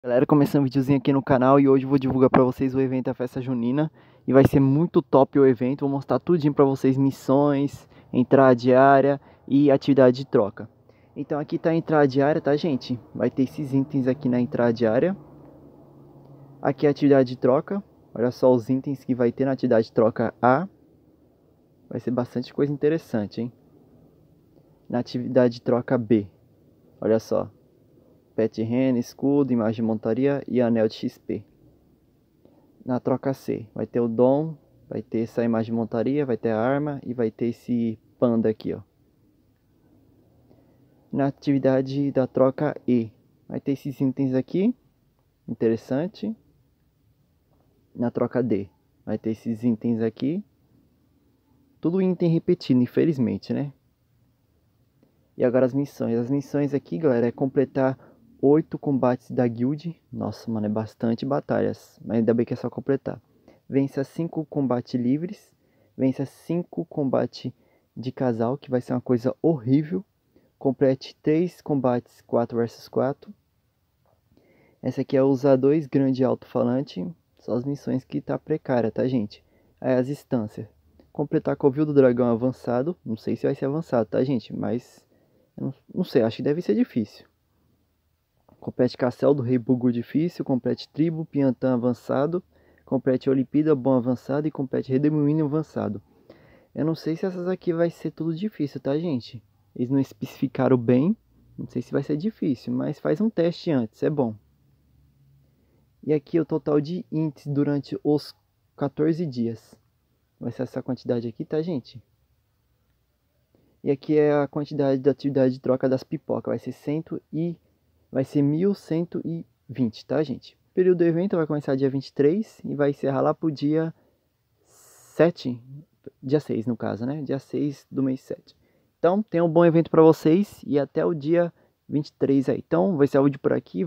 Galera, começando um videozinho aqui no canal e hoje eu vou divulgar pra vocês o evento da Festa Junina E vai ser muito top o evento, vou mostrar tudinho pra vocês, missões, entrada diária e atividade de troca Então aqui tá a entrada diária, tá gente? Vai ter esses itens aqui na entrada diária Aqui é a atividade de troca, olha só os itens que vai ter na atividade de troca A Vai ser bastante coisa interessante, hein? Na atividade de troca B, olha só pet Henna, escudo, imagem de montaria e anel de XP. Na troca C, vai ter o dom, vai ter essa imagem de montaria, vai ter a arma e vai ter esse panda aqui, ó. Na atividade da troca E, vai ter esses itens aqui, interessante. Na troca D, vai ter esses itens aqui. Tudo item repetido, infelizmente, né? E agora as missões. As missões aqui, galera, é completar oito combates da guild. Nossa, mano, é bastante batalhas. Mas ainda bem que é só completar. Vença cinco combates livres. Vença cinco combates de casal, que vai ser uma coisa horrível. Complete três combates 4 versus 4. Essa aqui é usar dois grande alto-falante. só as missões que tá precária, tá, gente? aí as instâncias. Completar Covil do Dragão avançado. Não sei se vai ser avançado, tá, gente? Mas. Não, não sei, acho que deve ser difícil Compete Castelo do Rei Bugu Difícil, compete Tribo, Piantã Avançado, compete Olimpíada Bom Avançado e compete Redemoinho Avançado. Eu não sei se essas aqui vai ser tudo difícil, tá, gente? Eles não especificaram bem, não sei se vai ser difícil, mas faz um teste antes, é bom. E aqui o total de índices durante os 14 dias. Vai ser essa quantidade aqui, tá, gente? E aqui é a quantidade da atividade de troca das pipocas. Vai ser 100 e vai ser 1120, tá, gente? O período do evento vai começar dia 23 e vai encerrar lá pro dia 7, dia 6 no caso, né? Dia 6 do mês 7. Então, tenha um bom evento para vocês e até o dia 23 aí. Então, vai ser o vídeo por aqui.